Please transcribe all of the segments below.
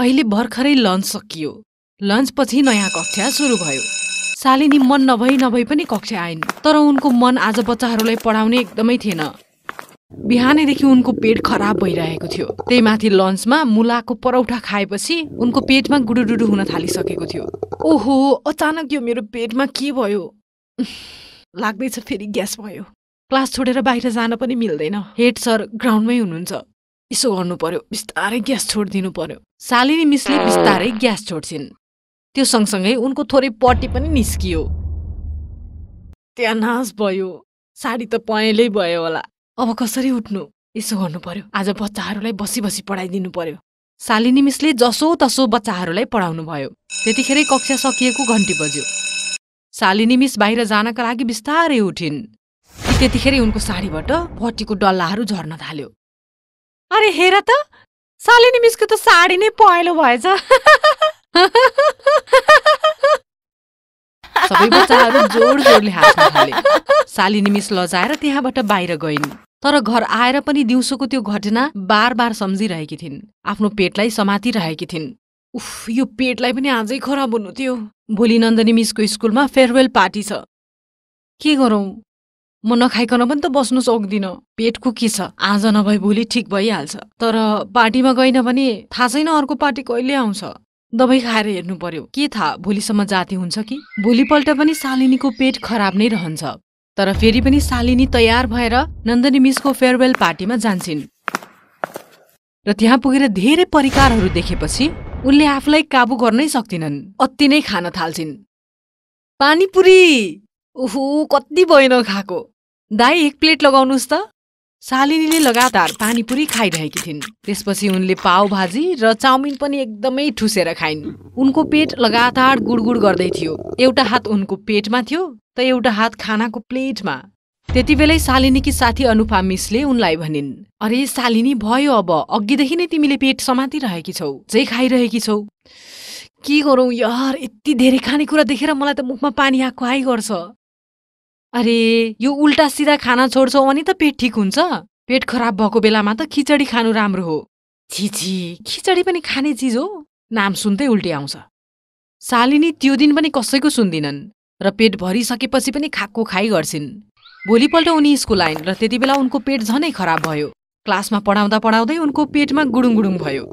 अहिले भर्खरै लन्च सकियो लन्चपछि नयाँ कक्षा सुरु भयो सालिनी मन नभई नभई पनि कक्षा आइन् तर उनको मन आज बच्चाहरूलाई पढाउने एकदमै थिएन बिहानैदेखि उनको पेट खराब भइरहेको थियो त्यही माथि लन्चमा मुलाको परौठा खाएपछि उनको पेटमा गुडुडुडु हुन थालिसकेको थियो ओहो अचानक यो मेरो पेटमा के भयो लाग्दैछ फेरि ग्यास भयो क्लास छोडेर बाहिर जान पनि मिल्दैन हेड सर ग्राउन्डमै हुनुहुन्छ यसो गर्नु पर्यो बिस्तारै ग्यास छोडिदिनु पर्यो सालिनी मिसले बिस्तारै ग्यास छोड्छिन् त्यो सँगसँगै उनको थोरै पट्टी पनि निस्कियो त्यहाँ नाश भयो साडी त पहेँलै भयो होला अब कसरी उठ्नु यसो गर्नु पर्यो आज बच्चाहरूलाई बसी बसी पढाइदिनु पर्यो शालिनी मिसले जसो तसो बच्चाहरूलाई पढाउनु भयो त्यतिखेरै कक्षा सकिएको घन्टी बज्यो सालिनी मिस बाहिर जानका लागि बिस्तारै उठिन् त्यतिखेरै उनको साडीबाट पट्टीको डल्लाहरू झर्न थाल्यो अरे हेर त सालिनी मिसको त साडी नै पहेँलो भएछ सबै जोड जोडले हाँस्न सालिनी मिस लजाएर त्यहाँबाट बाहिर गइन् तर घर आएर पनि दिउँसोको त्यो घटना बार बार सम्झिरहेकी थिइन् आफ्नो पेटलाई समातिरहेकी थिइन् उफ यो पेटलाई पनि आजै खराब हुनु थियो भोलि नन्दनी मिसको स्कुलमा फेयरवेल पार्टी छ के गरौँ म नखाइकन पनि त बस्नु सक्दिनँ पेटको के छ आज नभए भोलि ठिक भइहाल्छ तर पार्टीमा गइन भने थाहा छैन अर्को पार्टी कहिले आउँछ दबाई खाएर हेर्नु पर्यो के थाहा भोलिसम्म जाति हुन्छ कि भोलिपल्ट पनि सालिनीको पेट खराब नै रहन्छ तर फेरि पनि सालिनी तयार भएर नन्दनी मिसको फेयरवेल पार्टीमा जान्छन् र त्यहाँ पुगेर धेरै परिकारहरू देखेपछि उनले आफूलाई काबु गर्नै सक्दिनन् अति नै खान थाल्छिन् पानीपुरी ओहो कति भएन खाएको दाई एक प्लेट लगाउनुहोस् त सालिनीले लगातार पानीपुरी खाइरहेकी थिइन् त्यसपछि उनले पाव भाजी र चाउमिन पनि एकदमै ठुसेर खाइन् उनको पेट लगातार गुडगुड गर्दै थियो एउटा हात उनको पेटमा थियो त एउटा हात खानाको प्लेटमा त्यति बेलै शालिनीकी साथी अनुपा मिसले उनलाई भनिन् अरे सालिनी भयो अब अघिदेखि नै तिमीले पेट समातिरहेकी छौ जे खाइरहेकी छौ के गरौँ यार यति धेरै खानेकुरा देखेर मलाई त मुखमा पानी आएको आइगर्छ अरे यो उल्टा सिधा खाना छोड्छौ अनि त पेट ठिक हुन्छ पेट खराब भएको बेलामा त खिचडी खानु राम्रो हो छिछि खिचडी पनि खाने चिज हो नाम सुन्दै उल्टी आउँछ सालिनी त्यो दिन पनि कसैको सुन्दिनन् र पेट भरिसकेपछि पनि खाएको खाइ गर्छिन् भोलिपल्ट उनी स्कुल आइन् र त्यति बेला उनको पेट झनै खराब भयो क्लासमा पढाउँदा पढाउँदै उनको पेटमा गुडुङ गुडुङ भयो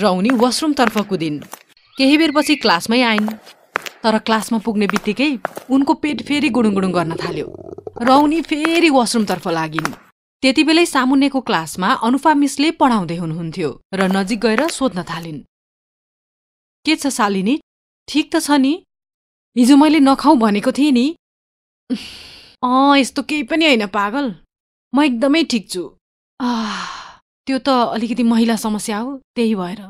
र उनी वासरुमतर्फ कुदिन् केही बेरपछि क्लासमै आइन् तर क्लासमा पुग्ने बित्तिकै उनको पेट फेरि गुडुङ गुडुङ गर्न थाल्यो र उनी फेरि वासरुमतर्फ लागिन् त्यति बेलै सामुन्नेको क्लासमा अनुफा मिसले पढाउँदै हुनुहुन्थ्यो र नजिक गएर सोध्न थालिन् के छ सालिनी ठिक त छ नि हिजो मैले नखाउँ भनेको थिएँ नि अँ यस्तो केही पनि होइन पागल म एकदमै ठिक छु त्यो त अलिकति महिला समस्या हो त्यही भएर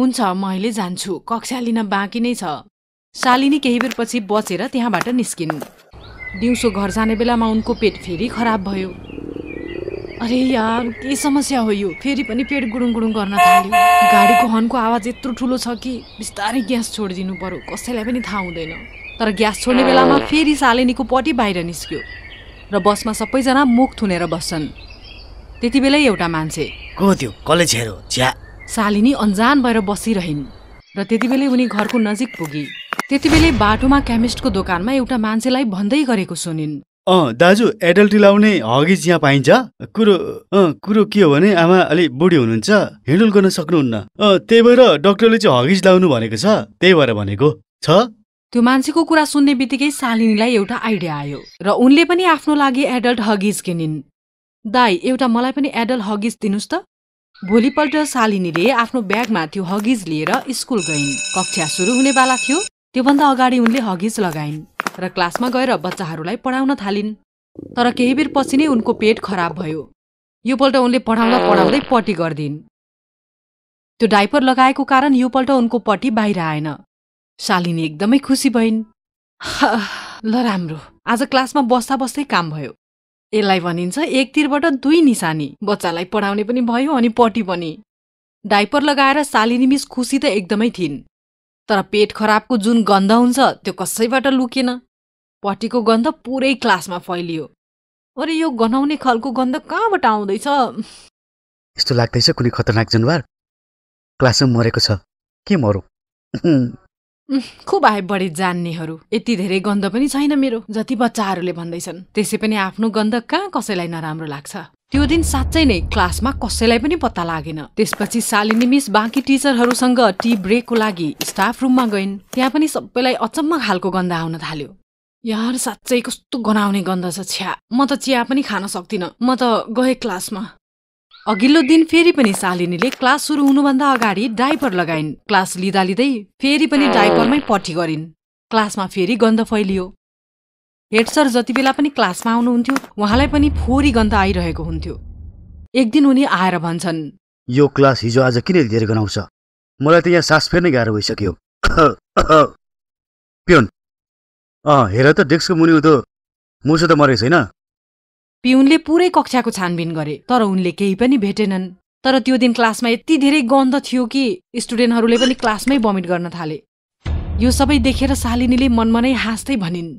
हुन्छ म अहिले जान्छु कक्षा लिन बाँकी नै छ शालिनी केही बेरपछि बचेर त्यहाँबाट निस्किन् दिउँसो घर जाने बेलामा उनको पेट फेरि खराब भयो अरे यार के समस्या हो यो फेरि पनि पेट गुडुङ गुडुङ गर्न थाल्यो गाडीको हर्नको आवाज यत्रो ठुलो छ कि बिस्तारै ग्यास छोडिदिनु पर्यो कसैलाई पनि थाहा हुँदैन तर ग्यास छोड्ने बेलामा फेरि सालिनीको पटी बाहिर निस्क्यो र बसमा सबैजना मुख थुनेर बस्छन् त्यति बेलै एउटा मान्छे को त्यो कलेज हेरो सालिनी अन्जान भएर बसिरहन् र त्यति बेलै उनी घरको नजिक पुगी त्यति त्यतिबेले बाटोमा केमिस्टको दोकानमा एउटा मान्छेलाई भन्दै गरेको सुनिन् अँ दाजु एडल्टी लाउने हगिज यहाँ पाइन्छ कुरो अँ कुरो के हो भने आमा अलिक बुढी हुनुहुन्छ ह्यान्डल गर्न सक्नुहुन्न अँ त्यही भएर डक्टरले चाहिँ हगिज लाउनु भनेको छ त्यही भएर भनेको छ त्यो मान्छेको कुरा सुन्ने बित्तिकै सालिनीलाई एउटा आइडिया आयो र उनले पनि आफ्नो लागि एडल्ट हगिज किनिन् दाई एउटा मलाई पनि एडल्ट हगिज दिनुहोस् त भोलिपल्ट सालिनीले आफ्नो ब्यागमा त्यो हगिज लिएर स्कुल गइन् कक्षा सुरु हुनेवाला थियो त्योभन्दा अगाडि उनले हगिज लगाइन् र क्लासमा गएर बच्चाहरूलाई पढाउन थालिन् तर केही बेर पछि नै उनको पेट खराब भयो यो योपल्ट उनले पढाउँदा पढाउँदै पट्टी गरिदिन् त्यो डाइपर लगाएको कारण यो योपल्ट उनको पट्टी बाहिर आएन शालिनी एकदमै खुसी भइन् ल राम्रो आज क्लासमा बस्दा बस्दै काम भयो यसलाई भनिन्छ एकतिरबाट दुई निशानी बच्चालाई पढाउने पनि भयो अनि पट्टी पनि डाइपर लगाएर सालिनी मिस खुसी त एकदमै थिइन् तर पेट खराबको जुन गन्ध हुन्छ त्यो कसैबाट लुकेन पट्टिको गन्ध पुरै क्लासमा फैलियो अरे यो गनाउने खालको गन्ध कहाँबाट आउँदैछ यस्तो लाग्दैछ कुनै खतरनाक जनावर क्लासमा मरेको छ के मरौँ खुब आए बढी जान्नेहरू यति धेरै गन्ध पनि छैन मेरो जति बच्चाहरूले भन्दैछन् त्यसै पनि आफ्नो गन्ध कहाँ कसैलाई नराम्रो लाग्छ त्यो दिन साँच्चै नै क्लासमा कसैलाई पनि पत्ता लागेन त्यसपछि सालिनी मिस बाँकी टिचरहरूसँग टी ब्रेकको लागि स्टाफ रुममा गइन् त्यहाँ पनि सबैलाई अचम्म खालको गन्ध आउन थाल्यो यार साँच्चै कस्तो गनाउने गन्ध छ छ्या म त चिया पनि खान सक्दिनँ म त गएँ क्लासमा अघिल्लो दिन फेरि पनि सालिनीले क्लास सुरु हुनुभन्दा अगाडि डाइपर लगाइन् क्लास लिँदा लिँदै फेरि पनि डाइपरमै पट्टी गरिन् क्लासमा फेरि गन्ध फैलियो हेड सर जति बेला पनि क्लासमा आउनुहुन्थ्यो उहाँलाई पनि फोहोरी गन्ध आइरहेको हुन्थ्यो एक दिन उनी आएर भन्छन् यो क्लास हिजो आज किन धेरै गनाउँछ मलाई त यहाँ सास फेर्ने गाह्रो भइसक्यो पिउन अँ हेर त डेस्कको मुनि उदो मुसो त मरेको छैन पिउनले पुरै कक्षाको छानबिन गरे तर उनले केही पनि भेटेनन् तर त्यो दिन क्लासमा यति धेरै गन्ध थियो कि स्टुडेन्टहरूले पनि क्लासमै बमिट गर्न थाले यो सबै देखेर सालिनीले मनमनै नै हाँस्दै भनिन्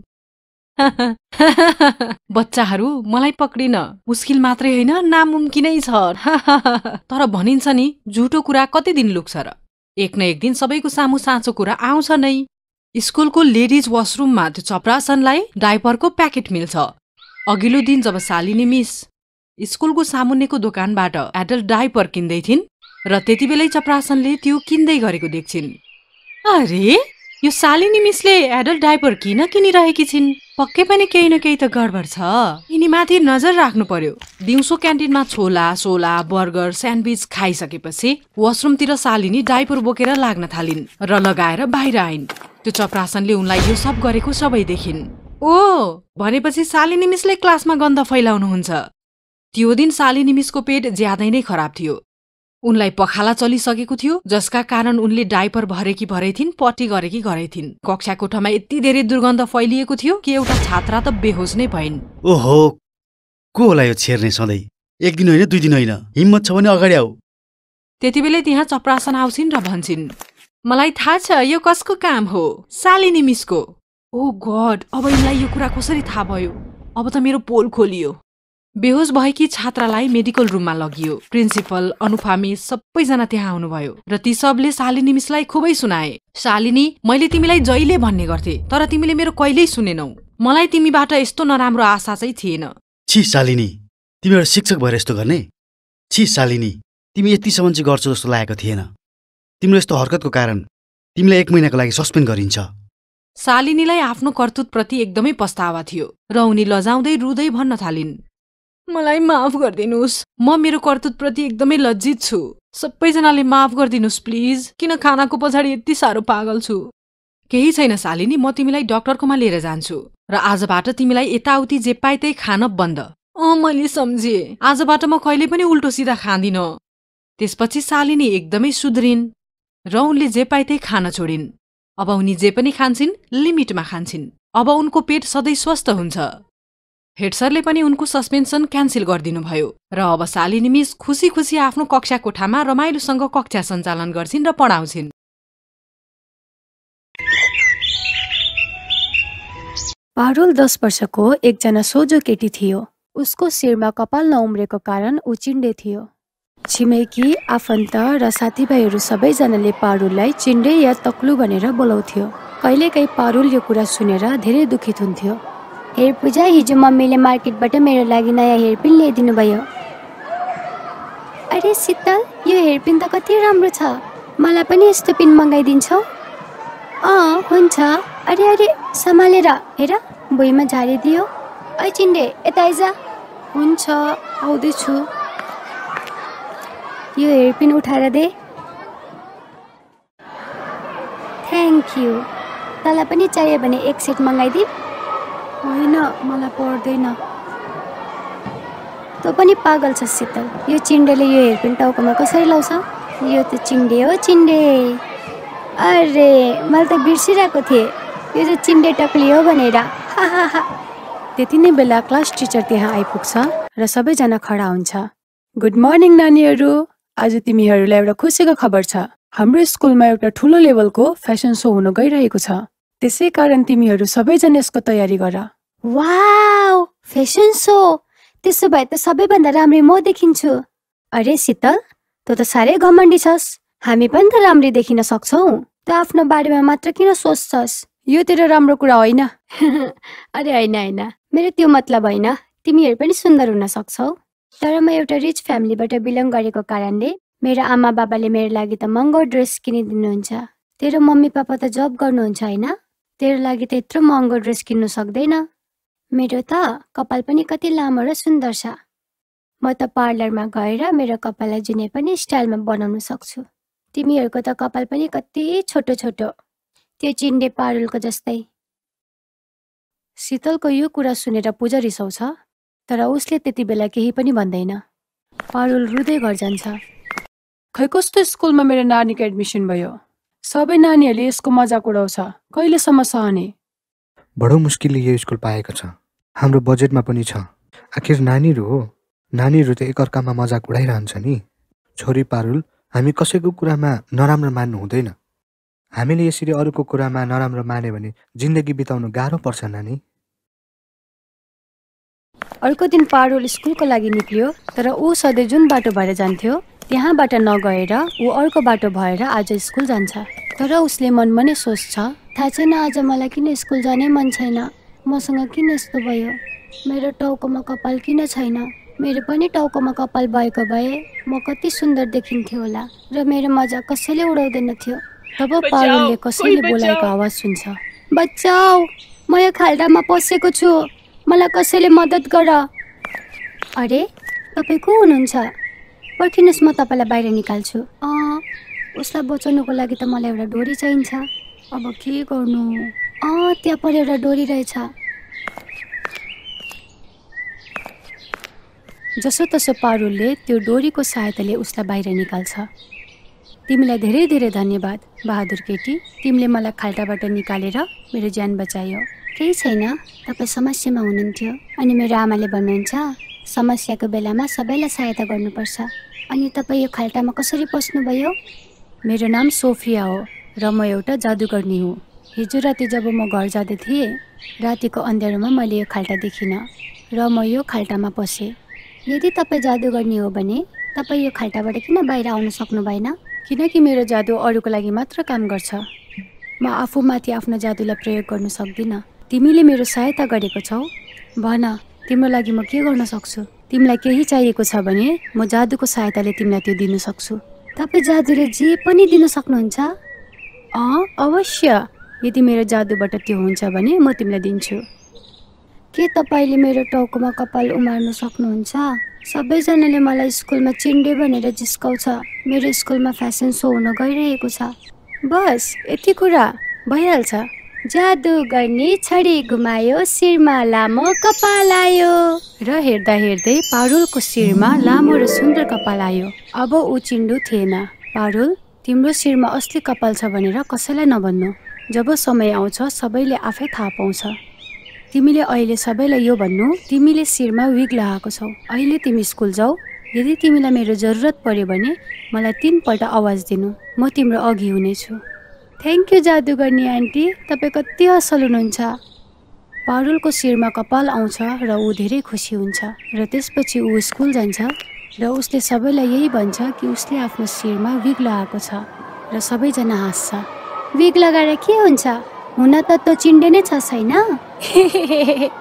बच्चाहरू मलाई पक्रिन मुस्किल मात्रै होइन नामुमकिनै छ तर भनिन्छ नि झुटो कुरा कति दिन लुक्छ र एक न एक दिन सबैको सामु साँचो कुरा आउँछ नै स्कुलको लेडिज वासरुममा त्यो चपरासनलाई डाइपरको प्याकेट मिल्छ अघिल्लो दिन जब सालिनी मिस स्कुलको सामुन्नेको दोकानबाट एडल्ट डाइपर किन्दै थिइन् र त्यतिबेलै चपरासनले त्यो किन्दै गरेको देख्छिन् अरे यो सालिनी मिसले एडल्ट डाइपर किन किनिरहेकी छिन् पक्कै पनि केही न केही त गडबड छ यिनी माथि नजर राख्नु पर्यो दिउँसो क्यान्टिनमा छोला सोला बर्गर स्यान्डविच खाइसकेपछि वासरुमतिर सालिनी डाइपर बोकेर लाग्न थालिन् र लगाएर बाहिर आइन् त्यो चपरासनले उनलाई यो सब गरेको सबै देखिन् ओ भनेपछि सालिनी मिसले क्लासमा गन्ध फैलाउनुहुन्छ त्यो दिन सालिनी मिसको पेट ज्यादै नै खराब थियो उनलाई पखाला चलिसकेको थियो जसका कारण उनले डाइपर भरेकी भरे थिइन् पट्टी गरेकी गरे थिइन् कक्षा कोठामा यति धेरै दुर्गन्ध फैलिएको थियो कि एउटा छात्रा त बेहोस नै भइन् ओहो को होला यो छेर्ने सधैँ एक दिन होइन दुई दिन होइन हिम्मत छ भने अगाडि आऊ त्यति बेलै त्यहाँ चपरासन आउँछिन् र भन्छन् मलाई थाहा छ यो कसको काम हो सालिनी मिसको ओ गड अब यिनलाई यो कुरा कसरी थाहा भयो अब त मेरो पोल खोलियो बेहोस भएकी छात्रालाई मेडिकल रुममा लगियो प्रिन्सिपल अनुफामी सबैजना त्यहाँ आउनुभयो र ती सबले शालिनी मिसलाई खुबै सुनाए शालिनी मैले तिमीलाई जहिले भन्ने गर्थे तर तिमीले मेरो कहिल्यै सुनेनौ मलाई तिमीबाट यस्तो नराम्रो आशा चाहिँ थिएन छि सालिनी तिमी एउटा शिक्षक भएर यस्तो गर्ने छि सालिनी तिमी यतिसम्म चाहिँ गर्छौ जस्तो लागेको थिएन तिम्रो यस्तो हरकतको कारण तिमीलाई एक महिनाको लागि सस्पेन्ड गरिन्छ सालिनीलाई आफ्नो कर्तुतप्रति एकदमै पस्तावा थियो र उनी लजाउँदै रुँदै भन्न थालिन् मलाई माफ गरिदिनुहोस् म मेरो कर्तुतप्रति एकदमै लज्जित छु सबैजनाले माफ गरिदिनुहोस् प्लिज किन खानाको पछाडि यति साह्रो पागल छु केही छैन सालिनी म तिमीलाई डक्टरकोमा लिएर जान्छु र आजबाट तिमीलाई यताउति जे पाए त्यही खान बन्द अँ मैले सम्झेँ आजबाट म कहिले पनि उल्टो सिधा खाँदिनँ त्यसपछि सालिनी एकदमै सुध्रिन् र उनले जे पाए त्यही खान छोडिन् अब उनी जे पनि खान्छिन् लिमिटमा खान्छिन् अब उनको पेट सधैँ स्वस्थ हुन्छ हेडसरले पनि उनको सस्पेन्सन क्यान्सल गरिदिनुभयो र अब सालिनी मिस खुसी खुसी आफ्नो कक्षा कोठामा रमाइलोसँग कक्षा सञ्चालन गर्छिन् र पढाउँछिन् पारुल दस वर्षको एकजना सोझो केटी थियो उसको शिरमा कपाल नउम्रेको कारण ऊ चिन्डे थियो छिमेकी आफन्त र साथीभाइहरू सबैजनाले पारुललाई चिन्डे या तक्लु भनेर बोलाउँथ्यो कहिलेकाहीँ पारुल यो कुरा सुनेर धेरै दुखित हुन्थ्यो हेर पूजा हिजो मम्मीले मार्केटबाट मेरो लागि नयाँ हेयरपिन ल्याइदिनु भयो अरे शीतल यो हेयरपिन त कति राम्रो छ मलाई पनि यस्तो पिन मगाइदिन्छौ अँ हुन्छ अरे अरे सम्हालेर हेर भुइँमा झारिदियो ऐ चिन्डे यता आइज हुन्छ आउँदैछु यो हेयरपिन उठाएर दे थ्याङ्क यू तँलाई पनि चाहियो भने एक सेट मगाइदिऊ होइन मलाई पर्दैन तँ पनि पागल छ शीतल यो चिन्डेले यो हेरपिन टाउकोमा कसरी लाउँछ यो त चिन्डे हो चिन्डे अरे मैले त बिर्सिरहेको थिएँ यो त चिन्डे टक्ली हो भनेर त्यति नै बेला क्लास टिचर त्यहाँ आइपुग्छ र सबैजना खडा हुन्छ गुड मर्निङ नानीहरू आज तिमीहरूलाई एउटा खुसीको खबर छ हाम्रो स्कुलमा एउटा ठुलो लेभलको फेसन सो हुन गइरहेको छ त्यसै कारण तिमीहरू सबैजना यसको तयारी गर वाव फेसन सो त्यसो भए त सबैभन्दा राम्री म देखिन्छु अरे शीतल तँ त साह्रै घमण्डी छस् हामी पनि त राम्री देखिन सक्छौ त आफ्नो बारेमा मात्र किन सोच्छस् यो तेरो राम्रो कुरा होइन अरे होइन होइन मेरो त्यो मतलब होइन तिमीहरू पनि सुन्दर हुन सक्छौ तर म एउटा रिच फ्यामिलीबाट बिलङ गरेको कारणले मेरो आमा बाबाले मेरो लागि त महँगो ड्रेस किनिदिनुहुन्छ तेरो मम्मी पापा त जब गर्नुहुन्छ होइन तेरो लागि त यत्रो महँगो ड्रेस किन्नु सक्दैन मेरो त कपाल पनि कति लामो र सुन्दर छ म त पार्लरमा गएर मेरो कपाललाई जुनै पनि स्टाइलमा बनाउन सक्छु तिमीहरूको त कपाल पनि कति छोटो छोटो त्यो चिन्डे पारुलको जस्तै शीतलको यो कुरा सुनेर पूजा रिसाउँछ तर उसले त्यति बेला केही पनि भन्दैन पारुल रुँदै घर जान्छ खै कस्तो स्कुलमा मेरो नानीको एडमिसन भयो सबै नानीहरूले यसको मजाक उडाउँछ कहिलेसम्म सहने बडो मुस्किलले यो स्कुल पाएको छ हाम्रो बजेटमा पनि छ आखिर नानीहरू हो नानीहरू त एकअर्कामा मजाक उडाइरहन्छ नि छोरी पारुल हामी कसैको कुरामा नराम्रो मान्नु हुँदैन हामीले यसरी अरूको कुरामा नराम्रो माने भने जिन्दगी बिताउनु गाह्रो पर्छ नानी अर्को दिन पारुल स्कुलको लागि निक्लियो तर ऊ सधैँ जुन बाटो भएर जान्थ्यो त्यहाँबाट नगएर ऊ अर्को बाटो भएर आज स्कुल जान्छ तर उसले मनमा नै सोच्छ थाहा छैन आज मलाई किन स्कुल जानै मन छैन मसँग किन यस्तो भयो मेरो टाउकोमा कपाल किन छैन मेरो पनि टाउकोमा कपाल भएको भए म कति सुन्दर देखिन्थ्यो होला र मेरो मजा कसैले उडाउँदैन थियो तब पारुलले कसैले बोलाएको आवाज सुन्छ बच्चा म यो खाल्डामा पसेको छु मलाई कसैले मद्दत गर अरे तपाईँ को हुनुहुन्छ पर्खिनुहोस् म तपाईँलाई बाहिर निकाल्छु अँ उसलाई बचाउनुको लागि त मलाई एउटा डोरी चाहिन्छ अब के गर्नु अँ त्यहाँ पर एउटा डोरी रहेछ जसोतसो पारुलले त्यो डोरीको सहायताले उसलाई बाहिर निकाल्छ तिमीलाई धेरै धेरै धन्यवाद बहादुर केटी तिमीले मलाई खाल्टाबाट निकालेर मेरो ज्यान बचायो केही छैन तपाईँ समस्यामा हुनुहुन्थ्यो अनि मेरो आमाले भन्नुहुन्छ समस्याको बेलामा सबैलाई सहायता गर्नुपर्छ अनि तपाईँ यो खाल्टामा कसरी पस्नुभयो मेरो नाम सोफिया हो र म एउटा जादुगर्नी हुँ हिजो राति जब म घर जाँदै थिएँ रातिको अँध्यारोमा मैले यो खाल्टा देखिनँ र म यो खाल्टामा पसेँ यदि तपाईँ जादुगर्नी हो भने तपाईँ यो खाल्टाबाट किन बाहिर आउन सक्नु भएन किनकि मेरो जादु अरूको लागि मात्र काम गर्छ म आफूमाथि आफ्नो जादुलाई प्रयोग गर्न सक्दिनँ तिमीले मेरो सहायता गरेको छौ भन तिम्रो लागि म के गर्न सक्छु तिमीलाई केही चाहिएको छ भने म जादुको सहायताले तिमीलाई त्यो दिन सक्छु तपाईँ जादुले जे पनि दिन सक्नुहुन्छ अँ अवश्य यदि मेरो जादुबाट त्यो हुन्छ भने म तिमीलाई दिन्छु के तपाईँले मेरो टाउकोमा कपाल उमार्न सक्नुहुन्छ सबैजनाले मलाई स्कुलमा चिन्डे भनेर जिस्काउँछ मेरो स्कुलमा फेसन सो हुन गइरहेको छ बस यति कुरा भइहाल्छ जादु गर्ने छडी घुमायो शिरमा लामो कपाल आयो र हेर्दा हेर्दै पारुलको शिरमा लामो र सुन्दर कपाल आयो अब ऊ चिन्डु थिएन पारुल तिम्रो शिरमा असली कपाल छ भनेर कसैलाई नभन्नु जब समय आउँछ सबैले आफै थाहा पाउँछ तिमीले अहिले सबैलाई यो भन्नु तिमीले शिरमा विग लगाएको छौ अहिले तिमी स्कुल जाऊ यदि तिमीलाई मेरो जरुरत पर्यो भने मलाई तिनपल्ट आवाज दिनु म तिम्रो अघि हुनेछु थ्याङ्क यू जादु आन्टी तपाईँ कति असल हुनुहुन्छ पारुलको शिरमा कपाल आउँछ र ऊ धेरै खुसी हुन्छ र त्यसपछि ऊ स्कुल जान्छ र उसले सबैलाई यही भन्छ कि उसले आफ्नो शिरमा विग लगाएको छ र सबैजना हाँस्छ विग लगाएर के हुन्छ हुन त त्यो चिन्डे नै छ छैन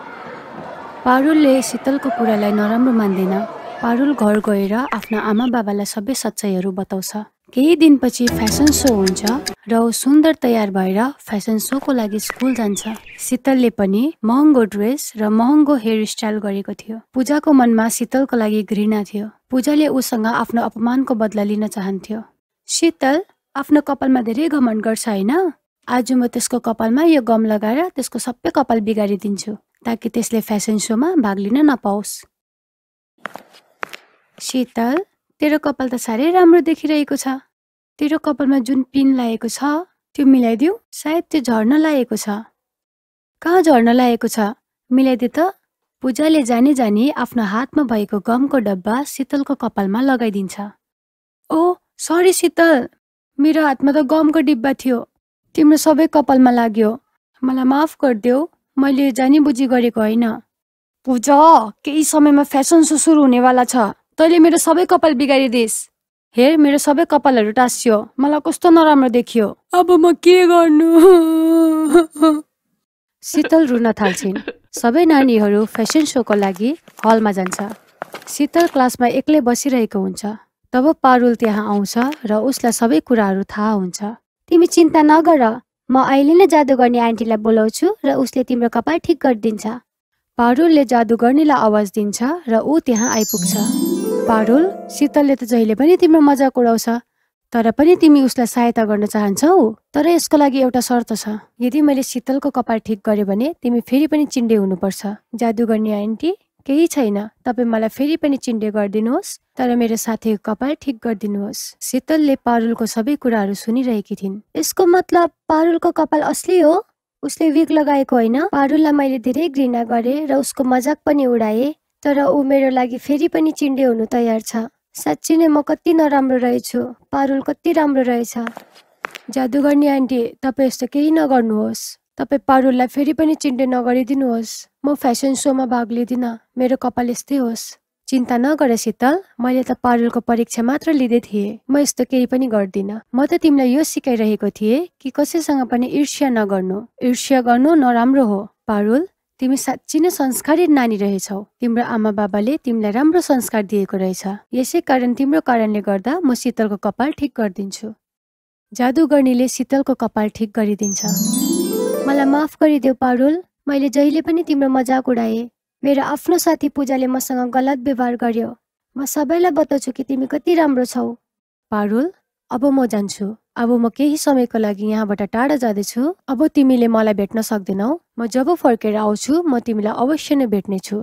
पारुलले शीतलको कुरालाई नराम्रो मान्दैन पारुल घर गएर आफ्ना आमा बाबालाई सबै सच्चाइहरू बताउँछ केही दिनपछि फेसन सो हुन्छ र ऊ सुन्दर तयार भएर फेसन सोको लागि स्कुल जान्छ शीतलले पनि महँगो ड्रेस र महँगो हेयर स्टाइल गरेको थियो पूजाको मनमा शीतलको लागि घृणा थियो पूजाले उसँग आफ्नो अपमानको बदला लिन चाहन्थ्यो शीतल आफ्नो कपालमा धेरै घमन गर्छ होइन आज म त्यसको कपालमा यो गम लगाएर त्यसको सबै कपाल बिगारिदिन्छु ताकि त्यसले फेसन सोमा भाग लिन नपाओस् शीतल तेरो कपाल त साह्रै राम्रो देखिरहेको छ तेरो कपालमा जुन पिन लागेको छ त्यो मिलाइदेऊ सायद त्यो झर्न लागेको छ कहाँ झर्न लागेको छ मिलाइदिए त पूजाले जानी जानी आफ्नो हातमा भएको गमको डब्बा शीतलको कपालमा लगाइदिन्छ ओ सरी शीतल मेरो हातमा त गमको डिब्बा थियो तिम्रो सबै कपालमा लाग्यो मलाई माफ गरिदेऊ मैले जानी बुझी गरेको होइन पूजा केही समयमा फेसन सो सुरु हुनेवाला छ तैँले मेरो सबै कपाल बिगारिदिस् हेर मेरो सबै कपालहरू टाँसियो मलाई कस्तो नराम्रो देखियो अब म के गर्नु शीतल रुन थाल्छिन् सबै नानीहरू फेसन सोको लागि हलमा जान्छ शीतल क्लासमा एक्लै बसिरहेको हुन्छ तब पारुल त्यहाँ आउँछ र उसलाई सबै कुराहरू थाहा हुन्छ तिमी चिन्ता नगर म अहिले नै जादु गर्ने आन्टीलाई बोलाउँछु र उसले तिम्रो कपाल ठिक गरिदिन्छ पारुलले जादु गर्नेलाई आवाज दिन्छ र ऊ त्यहाँ आइपुग्छ पारुल शीतलले त जहिले पनि तिम्रो मजाक उडाउँछ तर पनि तिमी उसलाई सहायता गर्न चाहन्छौ तर यसको लागि एउटा शर्त छ यदि मैले शीतलको कपाल ठिक गरेँ भने तिमी फेरि पनि चिन्डे हुनुपर्छ जादु गर्ने आन्टी केही छैन तपाईँ मलाई फेरि पनि चिन्डे गरिदिनुहोस् तर मेरो साथीको कपाल ठिक गरिदिनुहोस् शीतलले पारुलको सबै कुराहरू सुनिरहेकी थिइन् यसको मतलब पारुलको कपाल असली हो उसले विग लगाएको होइन पारुललाई मैले धेरै घृणा गरेँ र उसको मजाक पनि उडाएँ तर ऊ मेरो लागि फेरि पनि चिन्डे हुनु तयार छ साँच्ची नै म कति नराम्रो रहेछु पारुल कति राम्रो रहेछ जादुगर्नी आन्टी तपाईँ यस्तो केही नगर्नुहोस् तपाईँ पारुललाई फेरि पनि चिन्डे नगरिदिनुहोस् म फेसन सोमा भाग लिँदिनँ मेरो कपाल यस्तै होस् चिन्ता नगर शीतल मैले त पारुलको परीक्षा मात्र लिँदै थिएँ म यस्तो केही पनि गर्दिनँ म त तिमीलाई यो सिकाइरहेको थिएँ कि कसैसँग पनि ईर्ष्या नगर्नु ईर्ष्या गर्नु नराम्रो हो पारुल तिमी साँच्ची नै संस्कारित नानी रहेछौ तिम्रो आमा बाबाले तिमीलाई राम्रो संस्कार दिएको रहेछ यसै कारण तिम्रो कारणले गर्दा म शीतलको कपाल ठिक गरिदिन्छु जादु शीतलको कपाल ठिक गरिदिन्छ मलाई माफ गरिदेऊ पारुल मैले जहिले पनि तिम्रो मजाक उडाएँ मेरो आफ्नो साथी पूजाले मसँग गलत व्यवहार गर्यो म सबैलाई बताउँछु कि तिमी कति राम्रो छौ पारुल अब म जान्छु अब म केही समयको लागि यहाँबाट टाढा जाँदैछु अब तिमीले मलाई भेट्न सक्दैनौ म जब फर्केर आउँछु म तिमीलाई अवश्य नै भेट्नेछु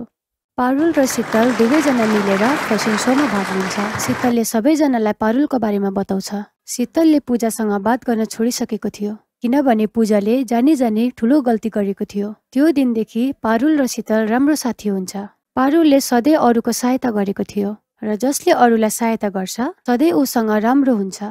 पारुल र शीतल दुवैजना मिलेर फेसन सोमा भाग लिन्छ शीतलले सबैजनालाई पारुलको बारेमा बताउँछ शीतलले पूजासँग बात गर्न छोडिसकेको थियो किनभने पूजाले जानी जानी ठुलो गल्ती गरेको थियो त्यो दिनदेखि पारुल र शीतल राम्रो साथी हुन्छ पारुलले सधैँ अरूको सहायता गरेको थियो र जसले अरूलाई सहायता गर्छ सधैँ उसँग राम्रो हुन्छ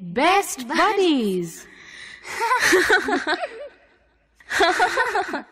best buddies.